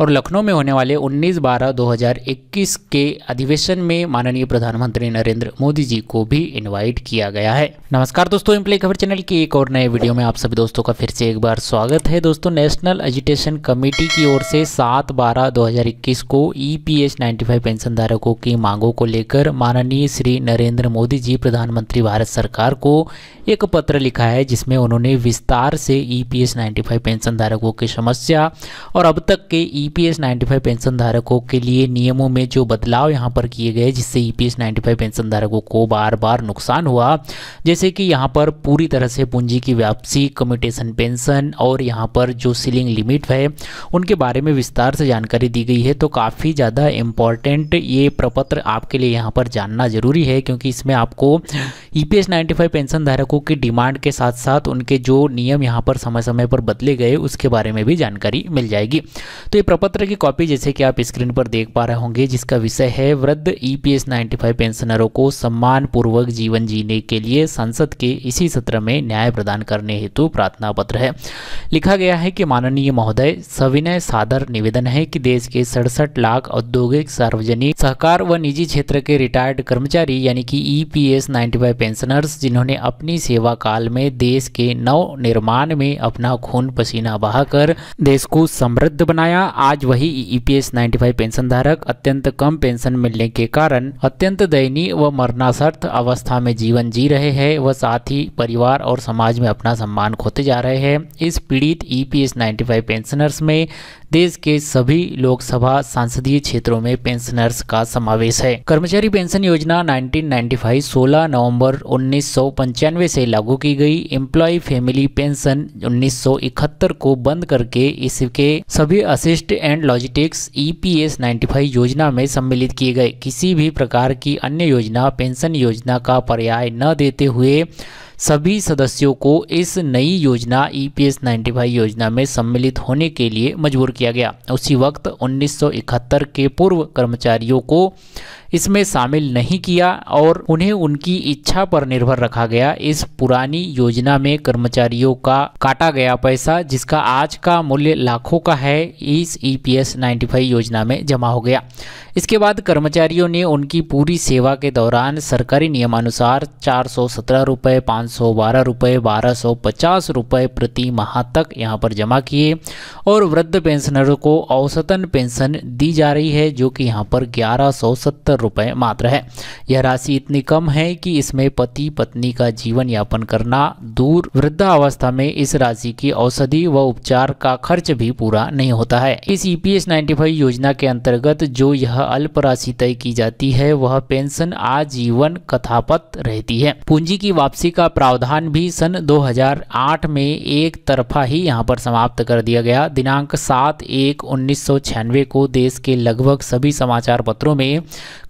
और लखनऊ में होने वाले 19 बारह 2021 के अधिवेशन में माननीय प्रधानमंत्री नरेंद्र मोदी जी को भी इनवाइट किया गया है नमस्कार दोस्तों इम्प्ले खबर चैनल की एक और नए वीडियो में आप सभी दोस्तों का फिर से एक बार स्वागत है दोस्तों नेशनल एजुटेशन कमेटी की ओर से 7 बारह 2021 को ई पी एच पेंशन धारकों की मांगों को लेकर माननीय श्री नरेंद्र मोदी जी प्रधानमंत्री भारत सरकार को एक पत्र लिखा है जिसमें उन्होंने विस्तार से ई पी एच पेंशन धारकों की समस्या और अब तक के ई ईपीएस e 95 पेंशन धारकों के लिए नियमों में जो बदलाव यहाँ पर किए गए जिससे ईपीएस e 95 पेंशन धारकों को बार बार नुकसान हुआ जैसे कि यहाँ पर पूरी तरह से पूंजी की वापसी कम्यूटेशन पेंशन और यहाँ पर जो सीलिंग लिमिट है उनके बारे में विस्तार से जानकारी दी गई है तो काफ़ी ज़्यादा इम्पॉर्टेंट ये प्रपत्र आपके लिए यहाँ पर जानना ज़रूरी है क्योंकि इसमें आपको ई e पी पेंशन धारकों की डिमांड के साथ साथ उनके जो नियम यहाँ पर समय समय पर बदले गए उसके बारे में भी जानकारी मिल जाएगी तो ये प्रपत्र की कॉपी जैसे कि आप स्क्रीन पर देख पा रहे होंगे जिसका विषय है वृद्ध ईपीएस 95 पेंशनरों को सम्मान पूर्वक जीवन जीने के लिए संसद के इसी सत्र में न्याय प्रदान करने हेतु प्रार्थना पत्र है लिखा गया है कि माननीय महोदय सविनय सादर निवेदन है कि देश के सड़सठ लाख औद्योगिक सार्वजनिक सहकार व निजी क्षेत्र के रिटायर्ड कर्मचारी यानी कि ई पी पेंशनर्स जिन्होंने अपनी सेवा काल में देश के नव निर्माण में अपना खून पसीना बहाकर देश को समृद्ध बनाया आज वही ईपीएस e 95 पेंशन धारक अत्यंत कम पेंशन मिलने के कारण अत्यंत दयनीय व मरणासर्थ अवस्था में जीवन जी रहे हैं व साथ ही परिवार और समाज में अपना सम्मान खोते जा रहे हैं इस पीड़ित ईपीएस e 95 पेंशनर्स में देश के सभी लोकसभा सांसदीय क्षेत्रों में पेंशनर्स का समावेश है कर्मचारी पेंशन योजना 1995 16 नवंबर उन्नीस से लागू की गई एम्प्लॉय फैमिली पेंशन 1971 को बंद करके इसके सभी असिस्ट एंड लॉजिटिक्स ईपीएस 95 योजना में सम्मिलित किए गए किसी भी प्रकार की अन्य योजना पेंशन योजना का पर्याय न देते हुए सभी सदस्यों को इस नई योजना ई पी एस योजना में सम्मिलित होने के लिए मजबूर किया गया उसी वक्त 1971 के पूर्व कर्मचारियों को इसमें शामिल नहीं किया और उन्हें उनकी इच्छा पर निर्भर रखा गया इस पुरानी योजना में कर्मचारियों का काटा गया पैसा जिसका आज का मूल्य लाखों का है इस ईपीएस e 95 योजना में जमा हो गया इसके बाद कर्मचारियों ने उनकी पूरी सेवा के दौरान सरकारी नियमानुसार चार सौ सत्रह रुपये पाँच सौ बारह रुपये बारह सौ पचास रुपये प्रति माह तक यहाँ पर जमा किए और वृद्ध पेंशनरों को औसतन पेंशन दी जा रही है जो कि यहाँ पर ग्यारह सौ सत्तर रुपए मात्र है यह राशि इतनी कम है कि इसमें पति पत्नी का जीवन यापन करना दूर वृद्धावस्था में इस राशि की औषधि व उपचार का खर्च भी पूरा नहीं होता है इस ईपीएस e 95 योजना के अंतर्गत जो यह अल्प राशि तय की जाती है वह पेंशन आजीवन कथापत रहती है पूंजी की वापसी का प्रावधान भी सन 2008 में एक तरफा ही यहाँ पर समाप्त कर दिया गया दिनांक सात एक उन्नीस को देश के लगभग सभी समाचार पत्रों में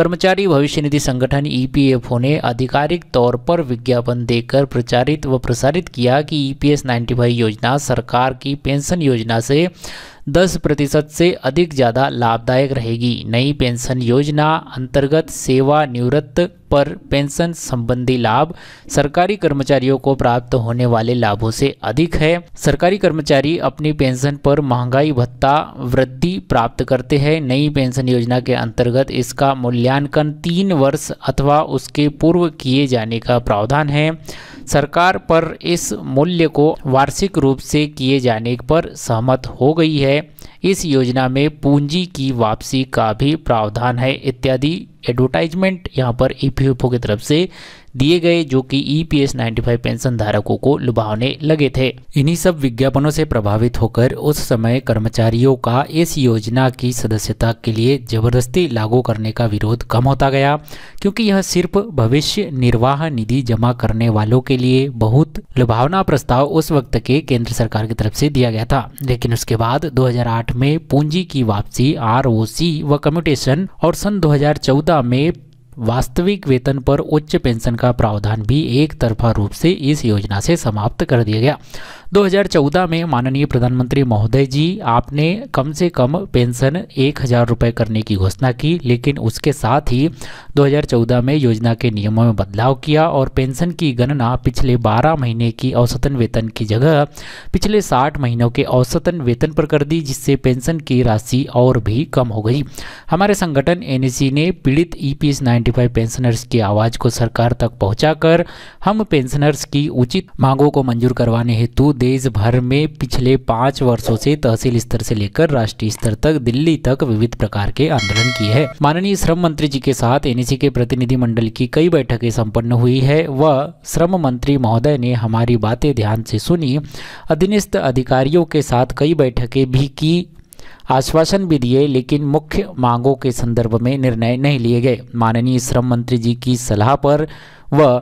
कर्मचारी भविष्य निधि संगठन ईपीएफओ e ने आधिकारिक तौर पर विज्ञापन देकर प्रचारित व प्रसारित किया कि ईपीएस e 95 योजना सरकार की पेंशन योजना से 10 प्रतिशत से अधिक ज़्यादा लाभदायक रहेगी नई पेंशन योजना अंतर्गत सेवा निवृत्त पर पेंशन संबंधी लाभ सरकारी कर्मचारियों को प्राप्त होने वाले लाभों से अधिक है सरकारी कर्मचारी अपनी पेंशन पर महंगाई भत्ता वृद्धि प्राप्त करते हैं नई पेंशन योजना के अंतर्गत इसका मूल्यांकन तीन वर्ष अथवा उसके पूर्व किए जाने का प्रावधान है सरकार पर इस मूल्य को वार्षिक रूप से किए जाने पर सहमत हो गई है इस योजना में पूंजी की वापसी का भी प्रावधान है इत्यादि एडवर्टाइजमेंट यहाँ पर ई की तरफ से दिए गए जो कि ईपीएस e 95 पेंशन धारकों को लुभावने लगे थे इन्हीं सब विज्ञापनों से प्रभावित होकर उस समय कर्मचारियों का इस योजना की सदस्यता के लिए जबरदस्ती लागू करने का विरोध कम होता गया क्योंकि यह सिर्फ भविष्य निर्वाह निधि जमा करने वालों के लिए बहुत लुभावना प्रस्ताव उस वक्त के केंद्र सरकार की तरफ से दिया गया था लेकिन उसके बाद 2008 में पूंजी की वापसी आर व कम्यूटेशन और सन 2014 में वास्तविक वेतन पर उच्च पेंशन का प्रावधान भी एक तरफा रूप से इस योजना से समाप्त कर दिया गया 2014 में माननीय प्रधानमंत्री महोदय जी आपने कम से कम पेंशन एक हज़ार रुपये करने की घोषणा की लेकिन उसके साथ ही 2014 में योजना के नियमों में बदलाव किया और पेंशन की गणना पिछले 12 महीने की औसतन वेतन की जगह पिछले 60 महीनों के औसतन वेतन पर कर दी जिससे पेंशन की राशि और भी कम हो गई हमारे संगठन एन ने पीड़ित E P S nine 95 pensioners की आवाज़ को सरकार तक पहुंचाकर हम पेंशनर्स की उचित मांगों को मंजूर करवाने हेतु देश भर में पिछले पाँच वर्षों से तहसील स्तर से लेकर राष्ट्रीय स्तर तक दिल्ली तक विविध प्रकार के आंदोलन किए हैं माननीय श्रम मंत्री जी के साथ एन के प्रतिनिधिमंडल की कई बैठकें सम्पन्न हुई है व श्रम मंत्री महोदय ने हमारी बातें ध्यान से सुनी अधीनस्थ अधिकारियों के साथ कई बैठकें भी की आश्वासन भी दिए लेकिन मुख्य मांगों के संदर्भ में निर्णय नहीं लिए गए माननीय श्रम मंत्री जी की सलाह पर व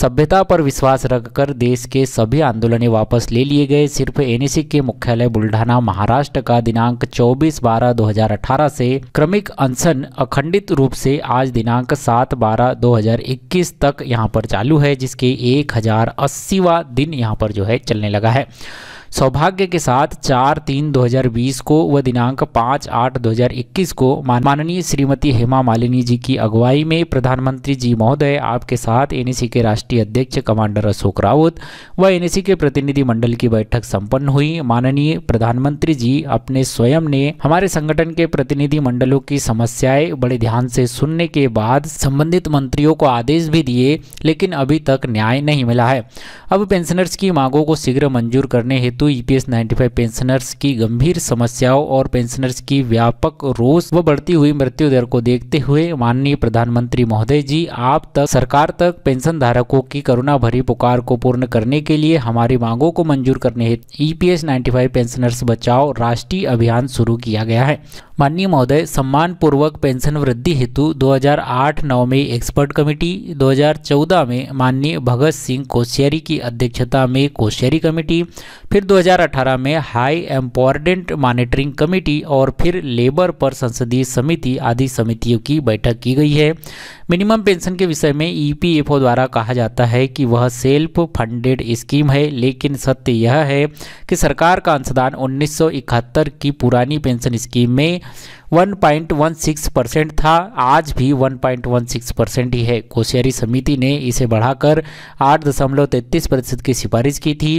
सभ्यता पर विश्वास रखकर देश के सभी आंदोलने वापस ले लिए गए सिर्फ एनएसी के मुख्यालय बुल्ढाना महाराष्ट्र का दिनांक 24 बारह 2018 से क्रमिक अनशन अखंडित रूप से आज दिनांक 7 बारह 2021 तक यहां पर चालू है जिसके एक हजार दिन यहां पर जो है चलने लगा है सौभाग्य के साथ चार तीन 2020 को व दिनांक पाँच आठ 2021 को माननीय श्रीमती हेमा मालिनी जी की अगुवाई में प्रधानमंत्री जी महोदय आपके साथ एन के राष्ट्रीय अध्यक्ष कमांडर अशोक रावत व एन के प्रतिनिधिमंडल की बैठक संपन्न हुई माननीय प्रधानमंत्री जी अपने स्वयं ने हमारे संगठन के प्रतिनिधि मंडलों की समस्याएं बड़े ध्यान से सुनने के बाद संबंधित मंत्रियों को आदेश भी दिए लेकिन अभी तक न्याय नहीं मिला है अब पेंशनर्स की मांगों को शीघ्र मंजूर करने हेतु हेतु ईपीएस 95 पेंशनर्स की गंभीर समस्याओं और पेंशनर्स की व्यापक रोष व बढ़ती हुई मृत्यु दर को देखते हुए माननीय प्रधानमंत्री महोदय जी आप तक सरकार तक पेंशन धारकों की करुणा भरी पुकार को पूर्ण करने के लिए हमारी मांगों को मंजूर करने हेतु ईपीएस 95 पेंशनर्स बचाओ राष्ट्रीय अभियान शुरू किया गया है माननीय महोदय सम्मान पूर्वक पेंशन वृद्धि हेतु 2008 हजार में एक्सपर्ट कमेटी 2014 में माननीय भगत सिंह कोश्यारी की अध्यक्षता में कोश्यारी कमेटी फिर 2018 में हाई एम्पोर्डेंट मॉनिटरिंग कमेटी और फिर लेबर पर संसदीय समिति आदि समितियों की बैठक की गई है मिनिमम पेंशन के विषय में ईपीएफओ e द्वारा कहा जाता है कि वह सेल्फ फंडेड स्कीम है लेकिन सत्य यह है कि सरकार का अंशदान उन्नीस की पुरानी पेंशन स्कीम में 1.16 परसेंट था आज भी 1.16 परसेंट ही है कोशियारी समिति ने इसे बढ़ाकर 8.33 प्रतिशत की सिफारिश की थी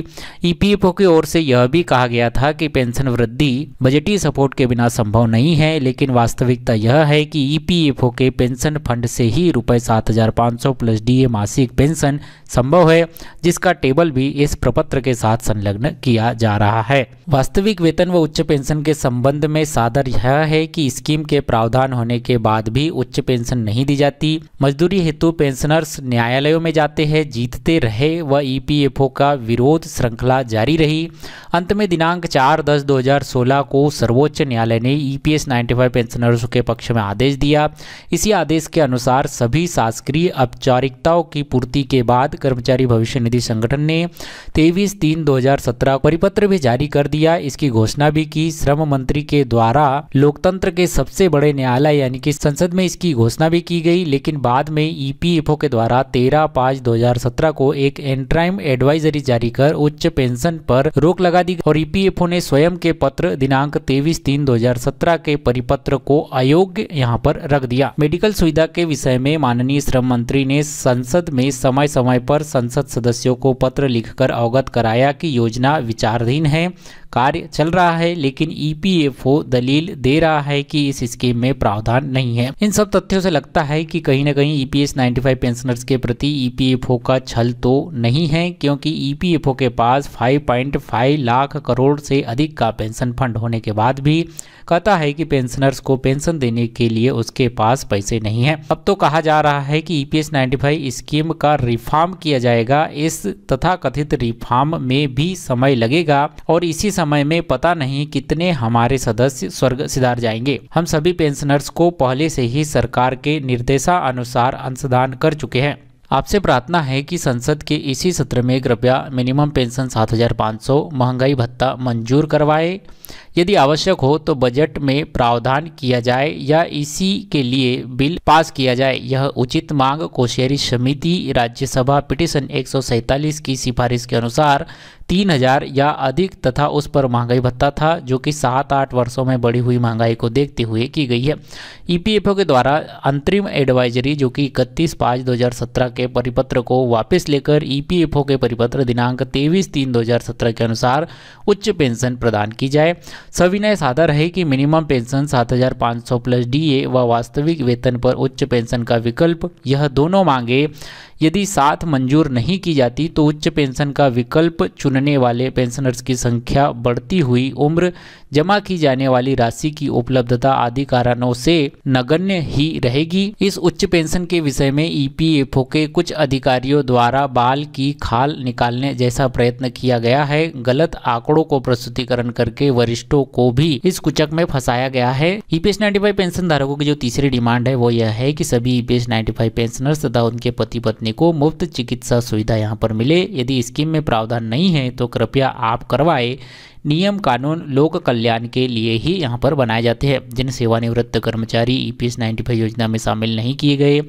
ईपीएफओ की ओर से यह भी कहा गया था कि पेंशन वृद्धि बजटीय सपोर्ट के बिना संभव नहीं है लेकिन वास्तविकता यह है कि ईपीएफओ के पेंशन फंड से ही रुपये सात प्लस डी मासिक पेंशन संभव है जिसका टेबल भी इस प्रपत्र के साथ संलग्न किया जा रहा है वास्तविक वेतन व उच्च पेंशन के संबंध में सादर यह है कि स्कीम के प्रावधान होने के बाद भी उच्च पेंशन नहीं दी जाती मजदूरी हेतु पेंशनर्स न्यायालयों में जाते हैं जीतते रहे व ईपीएफओ e का विरोध श्रृंखला जारी रही अंत में दिनांक चार दस 2016 को सर्वोच्च न्यायालय ने ईपीएस e 95 पेंशनर्स के पक्ष में आदेश दिया इसी आदेश के अनुसार सभी शासकीय औपचारिकताओं की पूर्ति के बाद कर्मचारी भविष्य निधि संगठन ने तेईस तीन 2017 परिपत्र भी जारी कर दिया इसकी घोषणा भी की श्रम मंत्री के द्वारा लोकतंत्र के सबसे बड़े न्यायालय यानी कि संसद में इसकी घोषणा भी की गई लेकिन बाद में ईपीएफओ के द्वारा तेरह पाँच 2017 को एक एंट्राइम एडवाइजरी जारी कर उच्च पेंशन पर रोक लगा दी और ईपीएफओ ने स्वयं के पत्र दिनांक तेईस तीन सत्रह के परिपत्र को अयोग्य यहाँ पर रख दिया मेडिकल सुविधा के विषय में माननीय श्रम मंत्री ने संसद में समय समय पर संसद सदस्यों को पत्र लिखकर अवगत कराया कि योजना विचाराधीन है कार्य चल रहा है लेकिन ईपीएफओ e दलील दे रहा है कि इस स्कीम में प्रावधान नहीं है इन सब तथ्यों से लगता है कि कहीं ना कहीं ईपीएस 95 पेंशनर्स के प्रति ईपीएफओ e का छल तो नहीं है क्योंकि ईपीएफओ e के पास 5.5 लाख करोड़ से अधिक का पेंशन फंड होने के बाद भी कहता है कि पेंशनर्स को पेंशन देने के लिए उसके पास पैसे नहीं है अब तो कहा जा रहा है कि ईपीएस 95 स्कीम का रिफार्म किया जाएगा इस तथा कथित रिफार्म में भी समय लगेगा और इसी समय में पता नहीं कितने हमारे सदस्य स्वर्ग सिधार जाएंगे हम सभी पेंशनर्स को पहले से ही सरकार के निर्देशानुसार अंशदान कर चुके हैं आपसे प्रार्थना है कि संसद के इसी सत्र में कृपया मिनिमम पेंशन सात हज़ार पाँच सौ महंगाई भत्ता मंजूर करवाए यदि आवश्यक हो तो बजट में प्रावधान किया जाए या इसी के लिए बिल पास किया जाए यह उचित मांग कोशियरी समिति राज्यसभा पिटिशन एक की सिफारिश के अनुसार तीन हजार या अधिक तथा उस पर महंगाई भत्ता था जो कि सात आठ वर्षों में बढ़ी हुई महंगाई को देखते हुए की गई है ईपीएफओ के द्वारा अंतरिम एडवाइजरी जो कि इकतीस पाँच सत्रह के परिपत्र को वापस लेकर ईपीएफओ के परिपत्र दिनांक तेईस तीन सत्रह के अनुसार उच्च पेंशन प्रदान की जाए सविनय साधा रहे कि मिनिमम पेंशन 7,500 प्लस डीए व वा वास्तविक वेतन पर उच्च पेंशन का विकल्प यह दोनों मांगे यदि साथ मंजूर नहीं की जाती तो उच्च पेंशन का विकल्प चुनने वाले पेंशनर्स की संख्या बढ़ती हुई उम्र जमा की जाने वाली राशि की उपलब्धता आदि कारणों से नगण्य ही रहेगी इस उच्च पेंशन के विषय में ईपीएफओ के कुछ अधिकारियों द्वारा बाल की खाल निकालने जैसा प्रयत्न किया गया है गलत आंकड़ों को प्रस्तुतिकरण करके वरिष्ठों को भी इस कुचक में फंसाया गया है ईपीएस नाइन्टी पेंशन धारकों की जो तीसरी डिमांड है वो यह है कि सभी ईपीएस नाइन्टी पेंशनर्स तथा उनके पति पत्नी व्यक्ति को मुफ्त चिकित्सा सुविधा यहाँ पर मिले यदि स्कीम में प्रावधान नहीं है तो कृपया आप करवाए नियम कानून लोक कल्याण के लिए ही यहाँ पर बनाए जाते हैं जिन सेवानिवृत्त कर्मचारी ई पी योजना में शामिल नहीं किए गए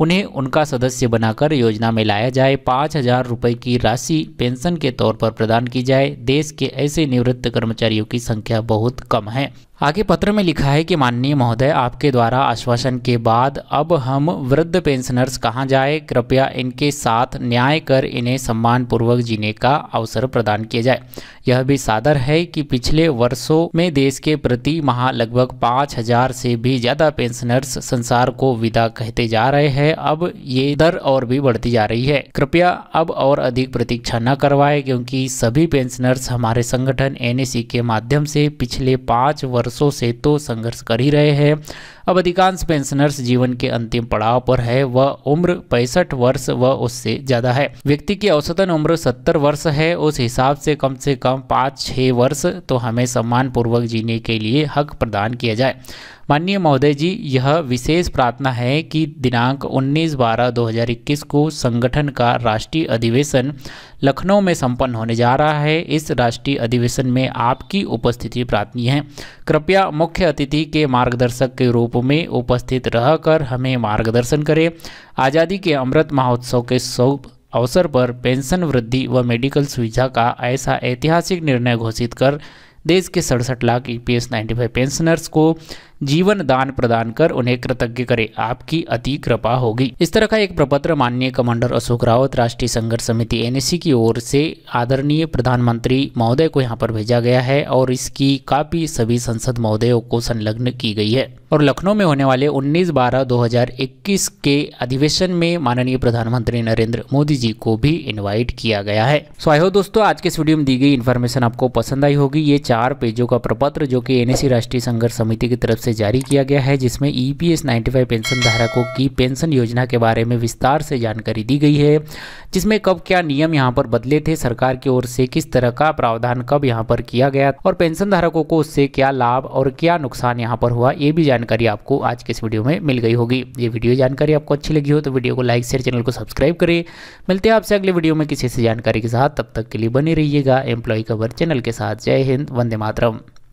उन्हें उनका सदस्य बनाकर योजना में लाया जाए पाँच हजार रुपये की राशि पेंशन के तौर पर प्रदान की जाए देश के ऐसे निवृत्त कर्मचारियों की संख्या बहुत कम है आगे पत्र में लिखा है कि माननीय महोदय आपके द्वारा आश्वासन के बाद अब हम वृद्ध पेंशनर्स कहाँ जाए कृपया इनके साथ न्याय कर इन्हें सम्मानपूर्वक जीने का अवसर प्रदान किया जाए यह भी सादर है कि पिछले वर्षों में देश के प्रति माह लगभग पाँच हजार से भी ज़्यादा पेंशनर्स संसार को विदा कहते जा रहे हैं अब ये दर और भी बढ़ती जा रही है कृपया अब और अधिक प्रतीक्षा न करवाए क्योंकि सभी पेंशनर्स हमारे संगठन एन के माध्यम से पिछले पाँच वर्ष वर्षों से तो संघर्ष कर ही रहे हैं अब अधिकांश पेंशनर्स जीवन के अंतिम पड़ाव पर है वह उम्र पैंसठ वर्ष व उससे ज्यादा है व्यक्ति की औसतन उम्र सत्तर वर्ष है उस हिसाब से कम से कम पाँच छः वर्ष तो हमें सम्मान पूर्वक जीने के लिए हक प्रदान किया जाए माननीय महोदय जी यह विशेष प्रार्थना है कि दिनांक 19 बारह 2021 को संगठन का राष्ट्रीय अधिवेशन लखनऊ में संपन्न होने जा रहा है इस राष्ट्रीय अधिवेशन में आपकी उपस्थिति प्रार्थनीय है कृपया मुख्य अतिथि के मार्गदर्शक के रूप में उपस्थित रहकर हमें मार्गदर्शन करें आज़ादी के अमृत महोत्सव के शुभ अवसर पर पेंशन वृद्धि व मेडिकल सुविधा का ऐसा ऐतिहासिक निर्णय घोषित कर देश के सड़सठ lakh E P S ninety five pensioners को जीवन दान प्रदान कर उन्हें कृतज्ञ करे आपकी अति कृपा होगी इस तरह का एक प्रपत्र माननीय कमांडर अशोक रावत राष्ट्रीय संघर्ष समिति एनएससी की ओर से आदरणीय प्रधानमंत्री महोदय को यहाँ पर भेजा गया है और इसकी कापी सभी संसद महोदयों को संलग्न की गई है और लखनऊ में होने वाले 19 बारह 2021 के अधिवेशन में माननीय प्रधानमंत्री नरेंद्र मोदी जी को भी इनवाइट किया गया है सो आई हो दोस्तों आज के इस वीडियो में दी गई इन्फॉर्मेशन आपको पसंद आई होगी ये चार पेजों का प्रपत्र जो कि एनएसी राष्ट्रीय संघर्ष समिति की तरफ से जारी किया गया है जिसमें ई पी एस पेंशन धारकों की पेंशन योजना के बारे में विस्तार से जानकारी दी गई है जिसमें कब क्या नियम यहाँ पर बदले थे सरकार की ओर से किस तरह का प्रावधान कब यहाँ पर किया गया और पेंशन धारकों को उससे क्या लाभ और क्या नुकसान यहाँ पर हुआ ये भी जानकारी आपको आज के इस वीडियो में मिल गई होगी ये वीडियो जानकारी आपको अच्छी लगी हो तो वीडियो को लाइक शेयर चैनल को सब्सक्राइब करें मिलते हैं आपसे अगले वीडियो में किसी से जानकारी के साथ तब तक के लिए बने रहिएगा एम्प्लॉय कवर चैनल के साथ जय हिंद वंदे मातरम